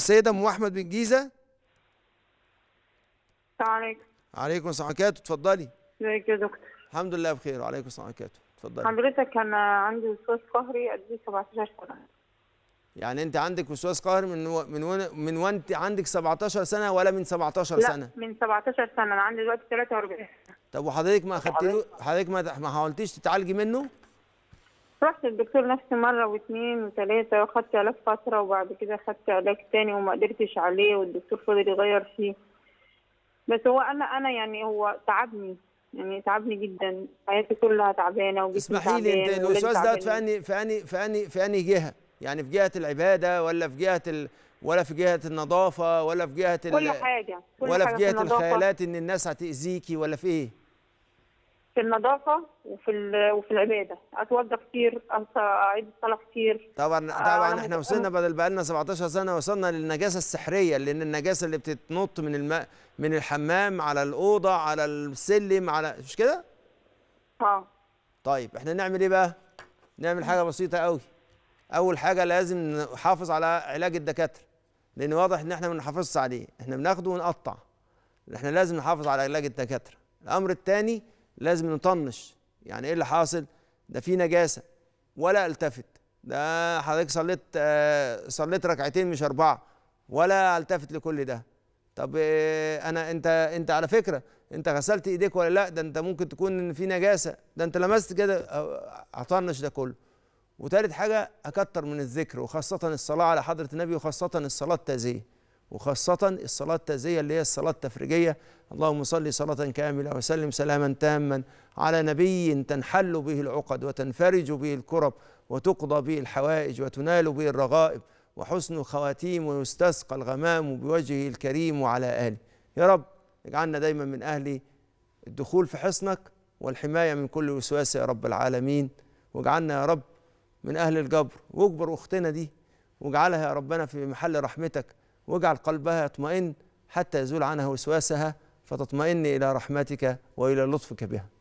السيدة أم أحمد من الجيزة السلام عليكم عليكم السلام وبركاته اتفضلي ازيك يا دكتور الحمد لله بخير وعليكم السلام وبركاته اتفضلي حضرتك انا عندي وسواس قهري قد 17 إيه؟ سنة يعني انت عندك وسواس قهري من و... من و... من وانت عندك 17 سنة ولا من 17 لا سنة؟ لا من 17 سنة انا عندي دلوقتي 43 طب وحضرتك ما اخدتيله حضرتك ما حاولتيش تتعالجي منه؟ رحت الدكتور نفسي مرة واثنين وثلاثة وخدت علاج فترة وبعد كده خدت علاج تاني وما قدرتش عليه والدكتور فضل يغير فيه بس هو أنا أنا يعني هو تعبني يعني تعبني جدا حياتي كلها تعبانة وجسمي اسمحي لي أنت الوسواس دوت في أني في أني في أني في أني جهة؟ يعني في جهة العبادة ولا في جهة ال... ولا في جهة النظافة ولا في جهة كل حاجة كل ولا حاجة في جهة في الخيالات إن الناس هتأذيكي ولا في إيه؟ في النظافه وفي وفي العباده اتوضى كتير اعيد الصلاه كتير طبعا طبعا آه، احنا وصلنا بدل بقى لنا 17 سنه وصلنا للنجاسه السحريه لان النجاسه اللي بتتنط من الماء من الحمام على الاوضه على السلم على مش كده؟ اه طيب احنا نعمل ايه بقى؟ نعمل حاجه بسيطه قوي اول حاجه لازم نحافظ على علاج الدكاتره لان واضح ان احنا ما بنحافظش عليه احنا بناخده ونقطع احنا لازم نحافظ على علاج الدكاتره الامر الثاني لازم نطنش يعني ايه اللي حاصل ده في نجاسه ولا التفت ده حضرتك صليت آه، صليت ركعتين مش اربعه ولا التفت لكل ده طب آه، انا انت انت على فكره انت غسلت ايديك ولا لا ده انت ممكن تكون في نجاسه ده انت لمست كده اطنش ده كله وتالت حاجه اكتر من الذكر وخاصه الصلاه على حضره النبي وخاصه الصلاه التازيه وخاصة الصلاة التأزية اللي هي الصلاة التفريجية اللهم صل صلاة كاملة وسلم سلاما تاما على نبي تنحل به العقد وتنفرج به الكرب وتقضى به الحوائج وتنال به الرغائب وحسن خواتيم ويستسقى الغمام بوجهه الكريم وعلى أهله يا رب اجعلنا دايما من أهل الدخول في حصنك والحماية من كل وسواس يا رب العالمين واجعلنا يا رب من أهل الجبر واجبر أختنا دي واجعلها يا ربنا في محل رحمتك واجعل قلبها يطمئن حتى يزول عنها وسواسها فتطمئن إلى رحمتك وإلى لطفك بها